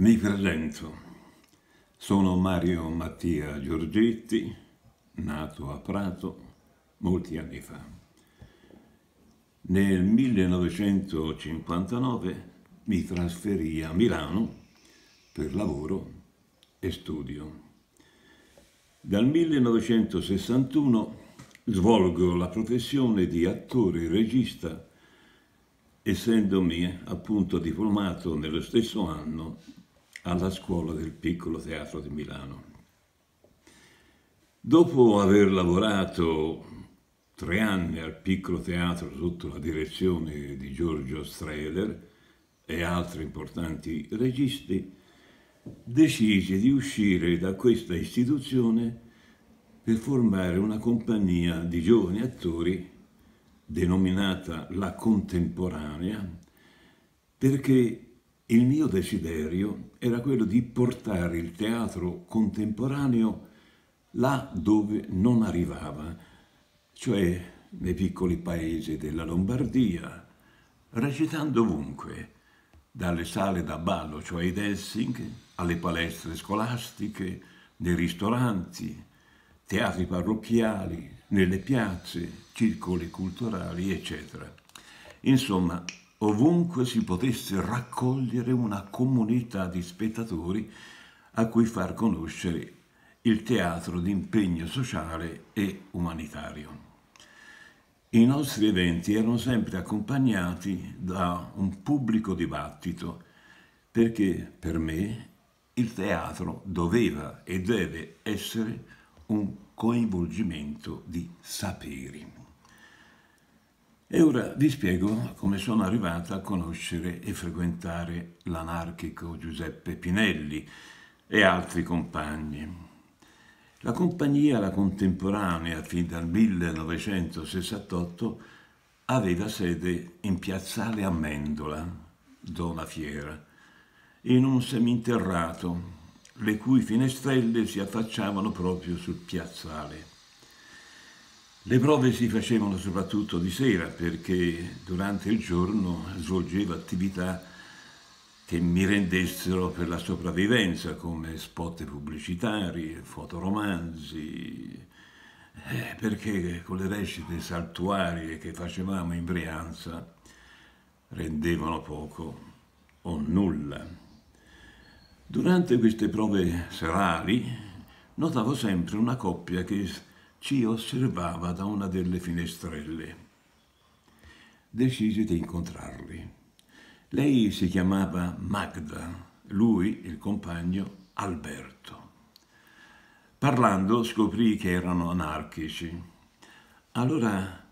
Mi presento, sono Mario Mattia Giorgetti, nato a Prato molti anni fa. Nel 1959 mi trasferì a Milano per lavoro e studio. Dal 1961 svolgo la professione di attore e regista essendomi appunto diplomato nello stesso anno alla scuola del piccolo teatro di Milano. Dopo aver lavorato tre anni al piccolo teatro sotto la direzione di Giorgio Strehler e altri importanti registi, decise di uscire da questa istituzione per formare una compagnia di giovani attori denominata La Contemporanea perché il mio desiderio era quello di portare il teatro contemporaneo là dove non arrivava, cioè nei piccoli paesi della Lombardia, recitando ovunque, dalle sale da ballo, cioè i dancing, alle palestre scolastiche, nei ristoranti, teatri parrocchiali, nelle piazze, circoli culturali, eccetera. Insomma, ovunque si potesse raccogliere una comunità di spettatori a cui far conoscere il teatro di impegno sociale e umanitario. I nostri eventi erano sempre accompagnati da un pubblico dibattito perché per me il teatro doveva e deve essere un coinvolgimento di saperi. E ora vi spiego come sono arrivata a conoscere e frequentare l'anarchico Giuseppe Pinelli e altri compagni. La compagnia La Contemporanea fin dal 1968 aveva sede in piazzale Amendola, zona fiera, in un seminterrato, le cui finestrelle si affacciavano proprio sul piazzale. Le prove si facevano soprattutto di sera perché durante il giorno svolgevo attività che mi rendessero per la sopravvivenza come spot pubblicitari, fotoromanzi, eh, perché con le recite saltuarie che facevamo in Brianza rendevano poco o nulla. Durante queste prove serali notavo sempre una coppia che ci osservava da una delle finestrelle. Decisi di incontrarli. Lei si chiamava Magda, lui, il compagno, Alberto. Parlando scoprì che erano anarchici. Allora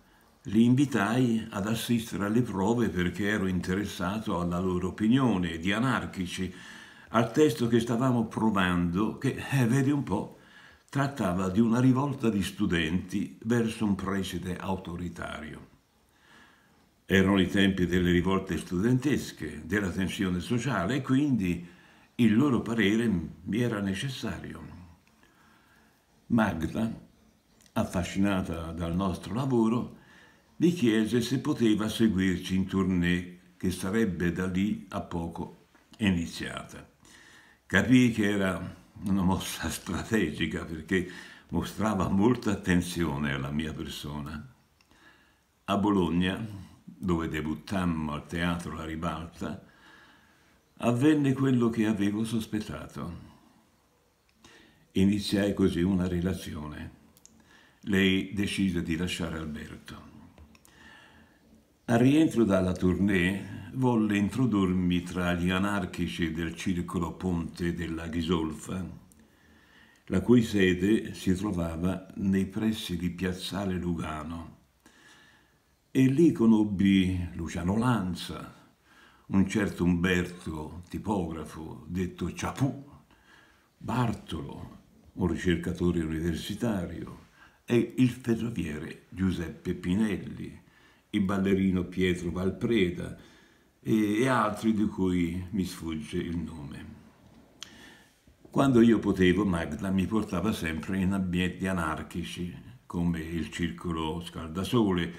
li invitai ad assistere alle prove perché ero interessato alla loro opinione di anarchici, al testo che stavamo provando, che, eh, vedi un po', trattava di una rivolta di studenti verso un preside autoritario. Erano i tempi delle rivolte studentesche, della tensione sociale e quindi il loro parere mi era necessario. Magda, affascinata dal nostro lavoro, mi chiese se poteva seguirci in tournée che sarebbe da lì a poco iniziata. Capì che era una mossa strategica perché mostrava molta attenzione alla mia persona. A Bologna, dove debuttammo al teatro La Ribalta, avvenne quello che avevo sospettato. Iniziai così una relazione. Lei decise di lasciare Alberto. Al rientro dalla tournée volle introdurmi tra gli anarchici del circolo Ponte della Ghisolfa, la cui sede si trovava nei pressi di Piazzale Lugano. E lì conobbi Luciano Lanza, un certo Umberto, tipografo, detto Ciapù, Bartolo, un ricercatore universitario, e il ferroviere Giuseppe Pinelli, il ballerino Pietro Valpreda e, e altri di cui mi sfugge il nome. Quando io potevo, Magda mi portava sempre in ambienti anarchici, come il circolo Scaldasole,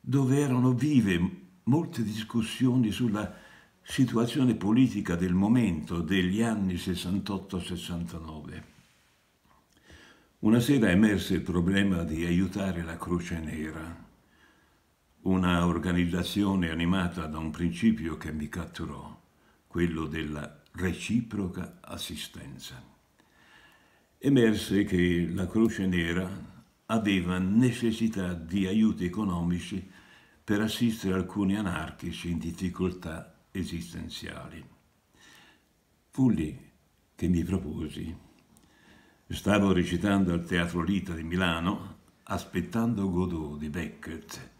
dove erano vive molte discussioni sulla situazione politica del momento degli anni 68-69. Una sera emerse il problema di aiutare la Croce Nera, una organizzazione animata da un principio che mi catturò, quello della reciproca assistenza. Emerse che la Croce Nera aveva necessità di aiuti economici per assistere alcuni anarchici in difficoltà esistenziali. Fu lì che mi proposi. Stavo recitando al Teatro Lita di Milano, aspettando Godot di Beckett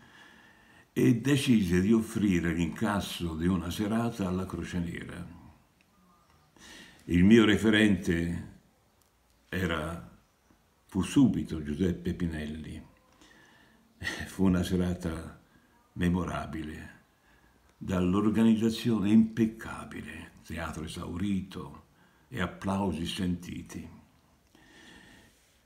e decise di offrire l'incasso di una serata alla Croce Nera. Il mio referente era, fu subito Giuseppe Pinelli. Fu una serata memorabile, dall'organizzazione impeccabile, teatro esaurito e applausi sentiti.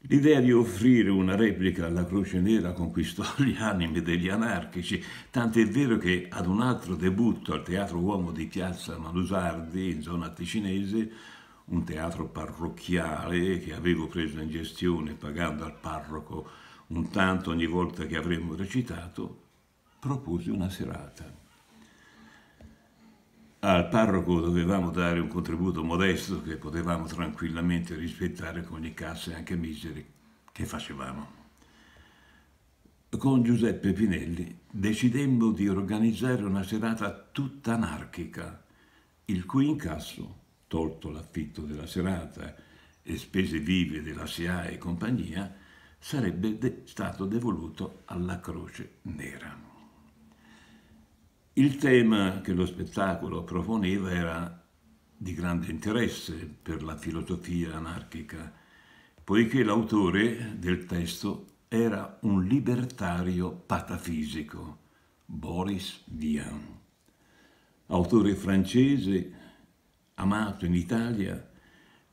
L'idea di offrire una replica alla Croce Nera conquistò gli animi degli anarchici, tant'è vero che ad un altro debutto al Teatro Uomo di Piazza Manusardi, in zona ticinese, un teatro parrocchiale che avevo preso in gestione pagando al parroco un tanto ogni volta che avremmo recitato, proposi una serata al parroco dovevamo dare un contributo modesto che potevamo tranquillamente rispettare con le casse anche miseri che facevamo. Con Giuseppe Pinelli decidemmo di organizzare una serata tutta anarchica, il cui incasso, tolto l'affitto della serata e spese vive della SIA e compagnia, sarebbe de stato devoluto alla Croce Nera. Il tema che lo spettacolo proponeva era di grande interesse per la filosofia anarchica, poiché l'autore del testo era un libertario patafisico, Boris Vian, autore francese amato in Italia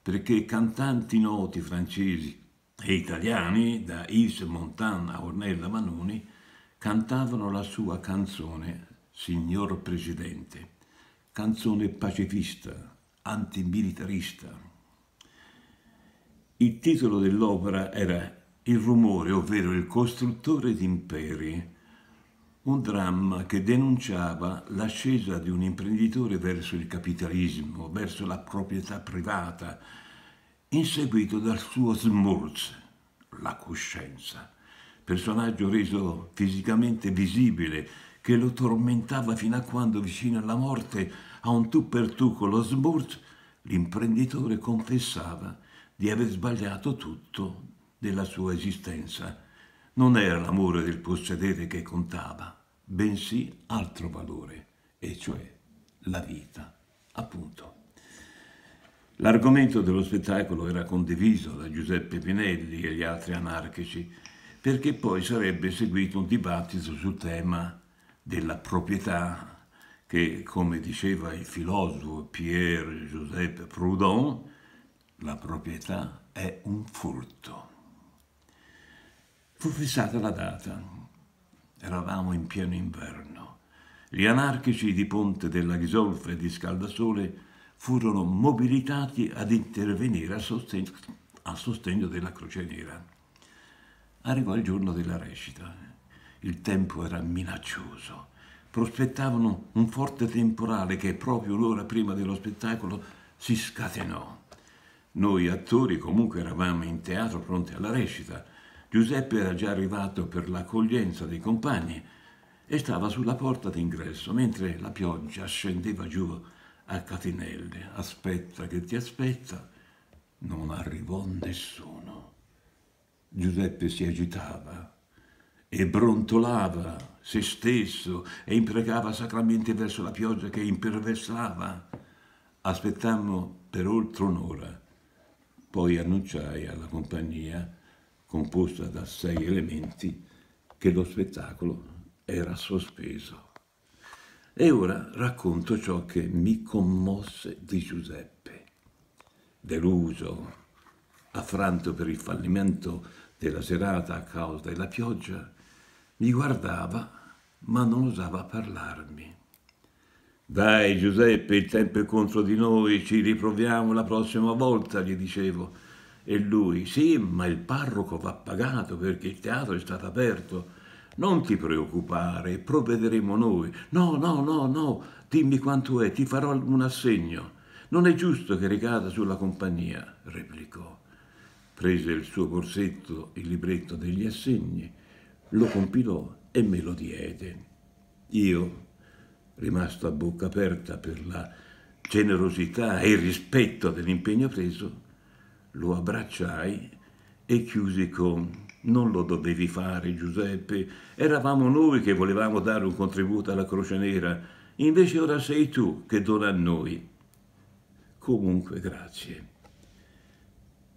perché cantanti noti francesi e italiani, da Yves Montan a Ornella Manoni, cantavano la sua canzone signor Presidente, canzone pacifista, antimilitarista. Il titolo dell'opera era Il rumore, ovvero il costruttore di imperi, un dramma che denunciava l'ascesa di un imprenditore verso il capitalismo, verso la proprietà privata, inseguito dal suo Smurz, la coscienza, personaggio reso fisicamente visibile che lo tormentava fino a quando, vicino alla morte, a un tu per tu con lo Sburt, l'imprenditore confessava di aver sbagliato tutto della sua esistenza. Non era l'amore del possedere che contava, bensì altro valore, e cioè la vita, appunto. L'argomento dello spettacolo era condiviso da Giuseppe Pinelli e gli altri anarchici, perché poi sarebbe seguito un dibattito sul tema della proprietà che, come diceva il filosofo Pierre-Joseph Proudhon, la proprietà è un furto. Fu fissata la data. Eravamo in pieno inverno. Gli anarchici di Ponte della Ghisolfa e di Scaldasole furono mobilitati ad intervenire a sostegno, a sostegno della Croce Nera. Arrivò il giorno della recita il tempo era minaccioso. Prospettavano un forte temporale che proprio l'ora prima dello spettacolo si scatenò. Noi attori comunque eravamo in teatro pronti alla recita. Giuseppe era già arrivato per l'accoglienza dei compagni e stava sulla porta d'ingresso mentre la pioggia scendeva giù a catinelle. Aspetta che ti aspetta. Non arrivò nessuno. Giuseppe si agitava, e brontolava se stesso e imprecava sacramente verso la pioggia che imperversava. Aspettammo per oltre un'ora, poi annunciai alla compagnia, composta da sei elementi, che lo spettacolo era sospeso. E ora racconto ciò che mi commosse di Giuseppe. Deluso, affranto per il fallimento della serata a causa della pioggia, mi guardava, ma non osava parlarmi. Dai Giuseppe, il tempo è contro di noi, ci riproviamo la prossima volta, gli dicevo. E lui, sì, ma il parroco va pagato perché il teatro è stato aperto. Non ti preoccupare, provvederemo noi. No, no, no, no, dimmi quanto è, ti farò un assegno. Non è giusto che ricada sulla compagnia, replicò. Prese il suo borsetto il libretto degli assegni lo compilò e me lo diede. Io, rimasto a bocca aperta per la generosità e il rispetto dell'impegno preso, lo abbracciai e chiusi con non lo dovevi fare Giuseppe, eravamo noi che volevamo dare un contributo alla Croce Nera, invece ora sei tu che dona a noi. Comunque grazie.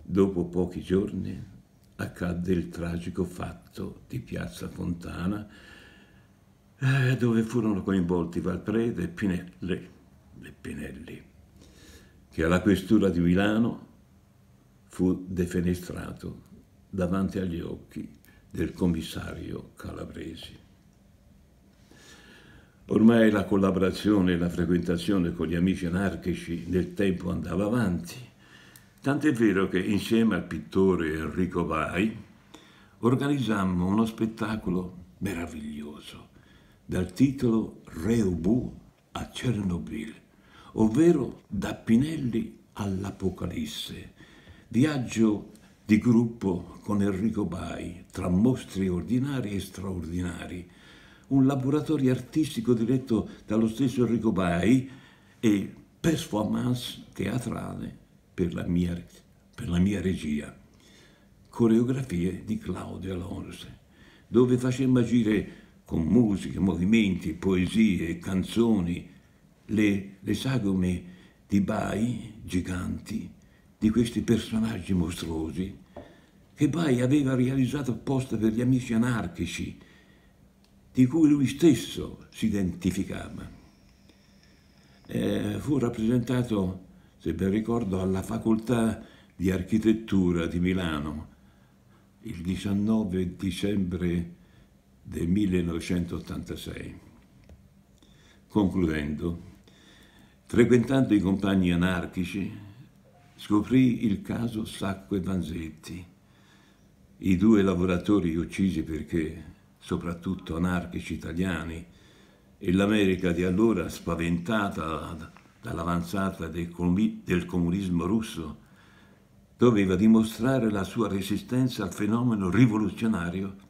Dopo pochi giorni accadde il tragico fatto di Piazza Fontana, eh, dove furono coinvolti Valprede e Pinelli, le Pinelli, che alla questura di Milano fu defenestrato davanti agli occhi del commissario calabresi. Ormai la collaborazione e la frequentazione con gli amici anarchici nel tempo andava avanti Tant'è vero che insieme al pittore Enrico Vai organizzammo uno spettacolo meraviglioso dal titolo Reubù a Chernobyl, ovvero da Pinelli all'Apocalisse, viaggio di gruppo con Enrico Bai tra mostri ordinari e straordinari, un laboratorio artistico diretto dallo stesso Enrico Bai e performance teatrale per la mia, per la mia regia, coreografie di Claudia Lons, dove facemmo agire con musiche, movimenti, poesie, canzoni, le, le sagome di Bai, giganti, di questi personaggi mostruosi, che Bai aveva realizzato apposta per gli amici anarchici, di cui lui stesso si identificava. Eh, fu rappresentato se ben ricordo, alla facoltà di architettura di Milano il 19 dicembre del 1986. Concludendo, frequentando i compagni anarchici, scoprì il caso Sacco e Vanzetti, i due lavoratori uccisi perché, soprattutto anarchici italiani, e l'America di allora, spaventata dall'avanzata del comunismo russo, doveva dimostrare la sua resistenza al fenomeno rivoluzionario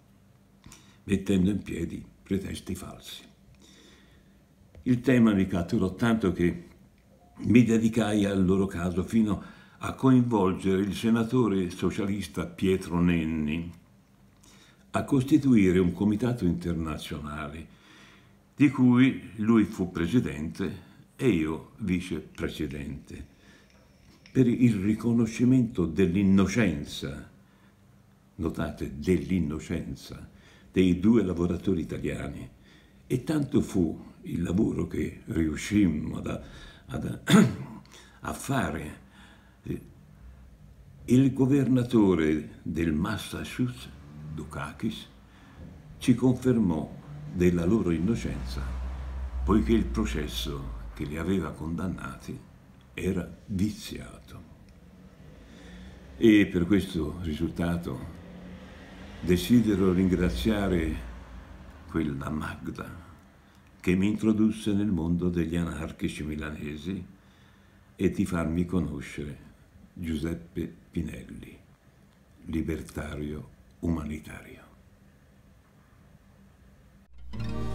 mettendo in piedi pretesti falsi. Il tema mi catturò tanto che mi dedicai al loro caso fino a coinvolgere il senatore socialista Pietro Nenni a costituire un comitato internazionale di cui lui fu presidente e io vicepresidente, per il riconoscimento dell'innocenza, notate, dell'innocenza dei due lavoratori italiani. E tanto fu il lavoro che riuscimmo ad, ad, a fare. Eh, il governatore del Massachusetts, Dukakis, ci confermò della loro innocenza, poiché il processo che li aveva condannati era viziato. E per questo risultato desidero ringraziare quella Magda che mi introdusse nel mondo degli anarchici milanesi e di farmi conoscere Giuseppe Pinelli, libertario umanitario.